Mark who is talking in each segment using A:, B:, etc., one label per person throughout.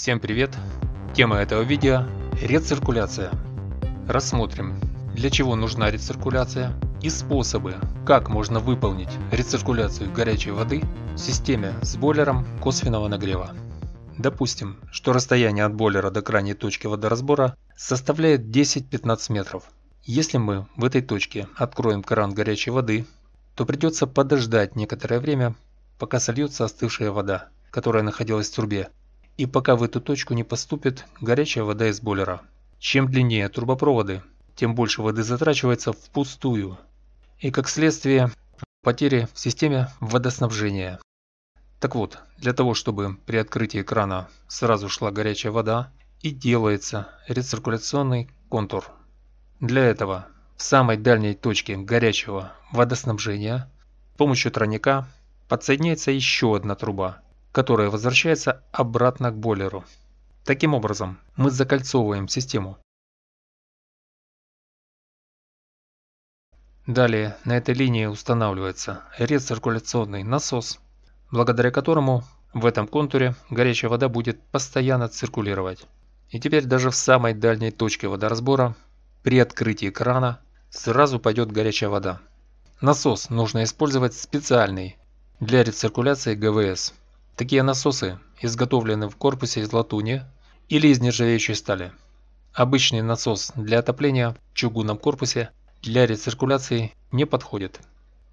A: Всем привет! Тема этого видео – рециркуляция. Рассмотрим, для чего нужна рециркуляция и способы, как можно выполнить рециркуляцию горячей воды в системе с бойлером косвенного нагрева. Допустим, что расстояние от бойлера до крайней точки водоразбора составляет 10-15 метров. Если мы в этой точке откроем кран горячей воды, то придется подождать некоторое время, пока сольется остывшая вода, которая находилась в трубе, и пока в эту точку не поступит горячая вода из бойлера. Чем длиннее трубопроводы, тем больше воды затрачивается впустую. И как следствие, потери в системе водоснабжения. Так вот, для того, чтобы при открытии крана сразу шла горячая вода, и делается рециркуляционный контур. Для этого в самой дальней точке горячего водоснабжения с помощью тройника подсоединяется еще одна труба – которая возвращается обратно к бойлеру. Таким образом, мы закольцовываем систему. Далее на этой линии устанавливается рециркуляционный насос, благодаря которому в этом контуре горячая вода будет постоянно циркулировать. И теперь даже в самой дальней точке водоразбора при открытии крана сразу пойдет горячая вода. Насос нужно использовать специальный для рециркуляции ГВС. Такие насосы изготовлены в корпусе из латуни или из нержавеющей стали. Обычный насос для отопления в чугунном корпусе для рециркуляции не подходит.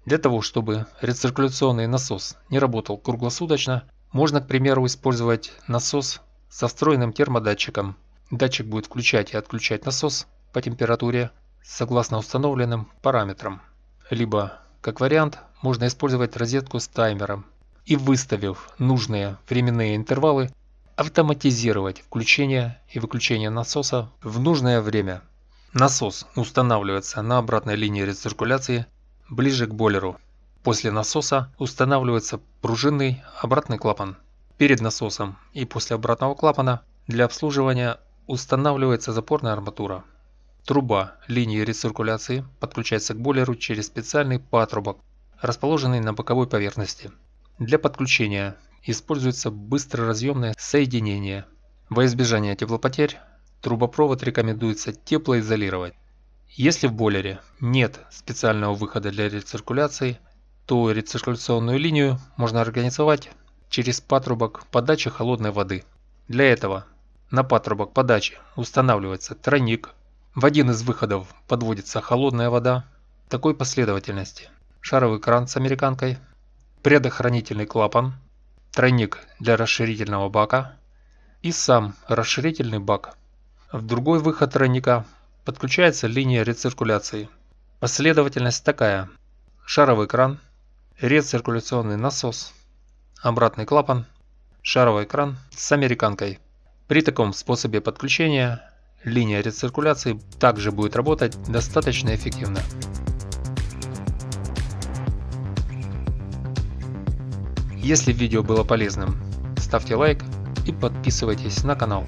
A: Для того, чтобы рециркуляционный насос не работал круглосуточно, можно, к примеру, использовать насос со встроенным термодатчиком. Датчик будет включать и отключать насос по температуре согласно установленным параметрам. Либо, как вариант, можно использовать розетку с таймером – и выставив нужные временные интервалы, автоматизировать включение и выключение насоса в нужное время. Насос устанавливается на обратной линии рециркуляции ближе к бойлеру. После насоса устанавливается пружинный обратный клапан. Перед насосом и после обратного клапана для обслуживания устанавливается запорная арматура. Труба линии рециркуляции подключается к бойлеру через специальный патрубок, расположенный на боковой поверхности. Для подключения используется быстроразъемное соединение. Во избежание теплопотерь трубопровод рекомендуется теплоизолировать. Если в бойлере нет специального выхода для рециркуляции, то рециркуляционную линию можно организовать через патрубок подачи холодной воды. Для этого на патрубок подачи устанавливается тройник, в один из выходов подводится холодная вода такой последовательности. Шаровый кран с американкой предохранительный клапан, тройник для расширительного бака и сам расширительный бак. В другой выход тройника подключается линия рециркуляции. Последовательность такая. Шаровый кран, рециркуляционный насос, обратный клапан, шаровый кран с американкой. При таком способе подключения линия рециркуляции также будет работать достаточно эффективно. Если видео было полезным, ставьте лайк и подписывайтесь на канал.